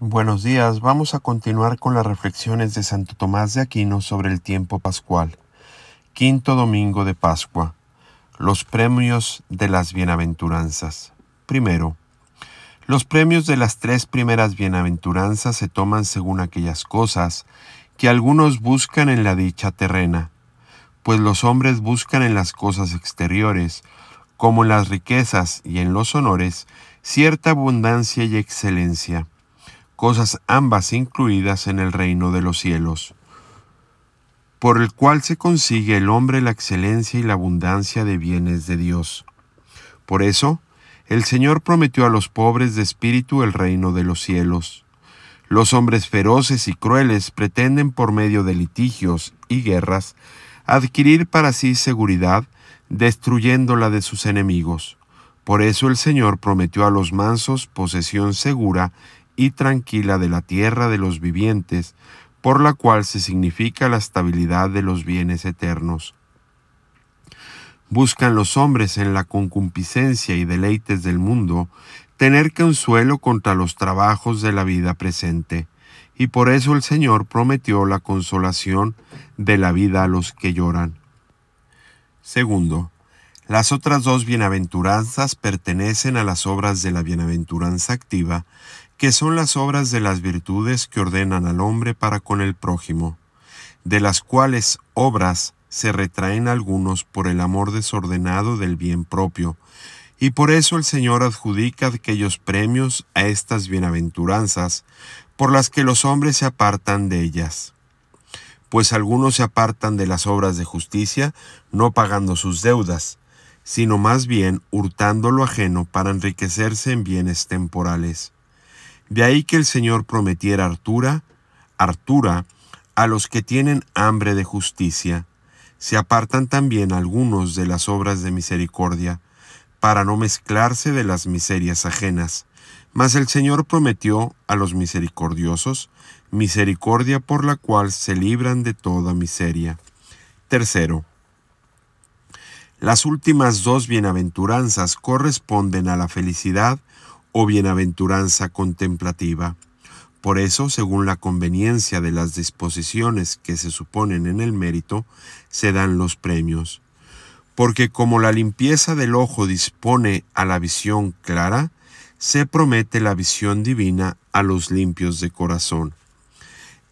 Buenos días, vamos a continuar con las reflexiones de Santo Tomás de Aquino sobre el tiempo pascual. Quinto domingo de Pascua. Los premios de las bienaventuranzas. Primero, los premios de las tres primeras bienaventuranzas se toman según aquellas cosas que algunos buscan en la dicha terrena, pues los hombres buscan en las cosas exteriores, como en las riquezas y en los honores, cierta abundancia y excelencia cosas ambas incluidas en el reino de los cielos, por el cual se consigue el hombre la excelencia y la abundancia de bienes de Dios. Por eso, el Señor prometió a los pobres de espíritu el reino de los cielos. Los hombres feroces y crueles pretenden por medio de litigios y guerras adquirir para sí seguridad, destruyéndola de sus enemigos. Por eso el Señor prometió a los mansos posesión segura y tranquila de la tierra de los vivientes, por la cual se significa la estabilidad de los bienes eternos. Buscan los hombres en la concupiscencia y deleites del mundo tener consuelo contra los trabajos de la vida presente, y por eso el Señor prometió la consolación de la vida a los que lloran. Segundo, las otras dos bienaventuranzas pertenecen a las obras de la bienaventuranza activa, que son las obras de las virtudes que ordenan al hombre para con el prójimo, de las cuales obras se retraen algunos por el amor desordenado del bien propio, y por eso el Señor adjudica aquellos premios a estas bienaventuranzas, por las que los hombres se apartan de ellas. Pues algunos se apartan de las obras de justicia, no pagando sus deudas, sino más bien hurtando lo ajeno para enriquecerse en bienes temporales. De ahí que el Señor prometiera Artura, Artura, a los que tienen hambre de justicia. Se apartan también algunos de las obras de misericordia, para no mezclarse de las miserias ajenas. Mas el Señor prometió a los misericordiosos misericordia por la cual se libran de toda miseria. Tercero, las últimas dos bienaventuranzas corresponden a la felicidad o bienaventuranza contemplativa. Por eso, según la conveniencia de las disposiciones que se suponen en el mérito, se dan los premios. Porque como la limpieza del ojo dispone a la visión clara, se promete la visión divina a los limpios de corazón.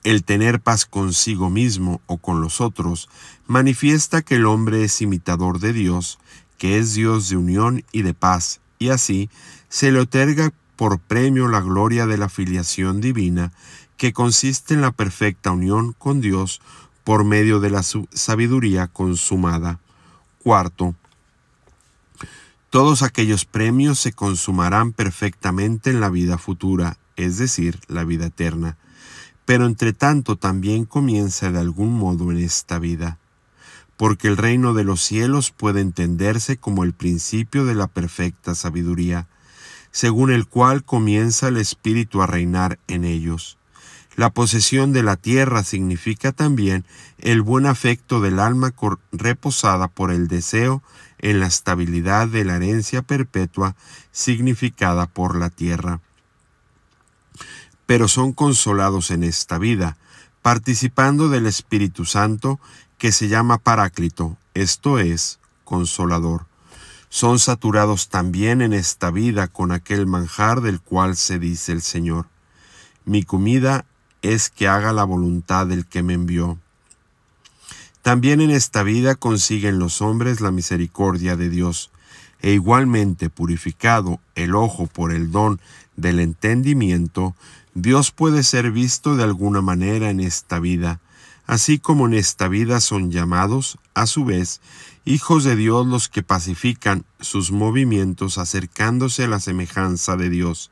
El tener paz consigo mismo o con los otros manifiesta que el hombre es imitador de Dios, que es Dios de unión y de paz, y así se le otorga por premio la gloria de la filiación divina, que consiste en la perfecta unión con Dios por medio de la sabiduría consumada. Cuarto, todos aquellos premios se consumarán perfectamente en la vida futura, es decir, la vida eterna pero entre tanto también comienza de algún modo en esta vida, porque el reino de los cielos puede entenderse como el principio de la perfecta sabiduría, según el cual comienza el Espíritu a reinar en ellos. La posesión de la tierra significa también el buen afecto del alma reposada por el deseo en la estabilidad de la herencia perpetua significada por la tierra pero son consolados en esta vida, participando del Espíritu Santo que se llama Paráclito, esto es, consolador. Son saturados también en esta vida con aquel manjar del cual se dice el Señor. Mi comida es que haga la voluntad del que me envió. También en esta vida consiguen los hombres la misericordia de Dios, e igualmente purificado el ojo por el don del entendimiento, Dios puede ser visto de alguna manera en esta vida, así como en esta vida son llamados, a su vez, hijos de Dios los que pacifican sus movimientos acercándose a la semejanza de Dios.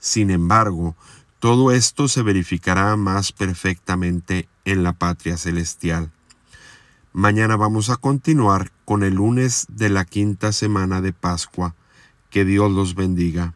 Sin embargo, todo esto se verificará más perfectamente en la patria celestial. Mañana vamos a continuar con el lunes de la quinta semana de Pascua. Que Dios los bendiga.